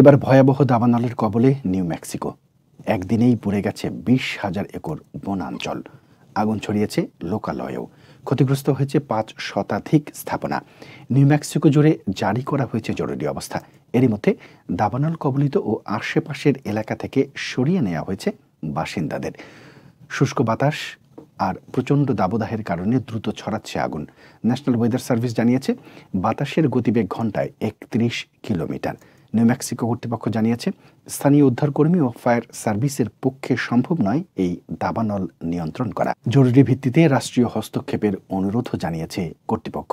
এবার ভয়াবহ দাবানলের কবলে নিউ মেক্সিকো একদিনেই পুড়ে গেছে বিশ হাজার একর বনাঞ্চল আগুন ছড়িয়েছে লোকালয়েও ক্ষতিগ্রস্ত হয়েছে পাঁচ শতাধিক স্থাপনা নিউ মেক্সিকো জুড়ে জারি করা হয়েছে জরুরি অবস্থা এরই মধ্যে দাবানল কবলিত ও আশেপাশের এলাকা থেকে সরিয়ে নেওয়া হয়েছে বাসিন্দাদের শুষ্ক বাতাস আর প্রচণ্ড দাবদাহের কারণে দ্রুত ছড়াচ্ছে আগুন ন্যাশনাল ওয়েদার সার্ভিস জানিয়েছে বাতাসের গতিবেগ ঘন্টায় একত্রিশ কিলোমিটার নিউ মেক্সিকো কর্তৃপক্ষ জানিয়েছে স্থানীয় উদ্ধারকর্মী ও ফায়ার সার্ভিসের পক্ষে সম্ভব নয় এই দাবানল নিয়ন্ত্রণ করা জরুরি ভিত্তিতে রাষ্ট্রীয় হস্তক্ষেপের অনুরোধও জানিয়েছে কর্তৃপক্ষ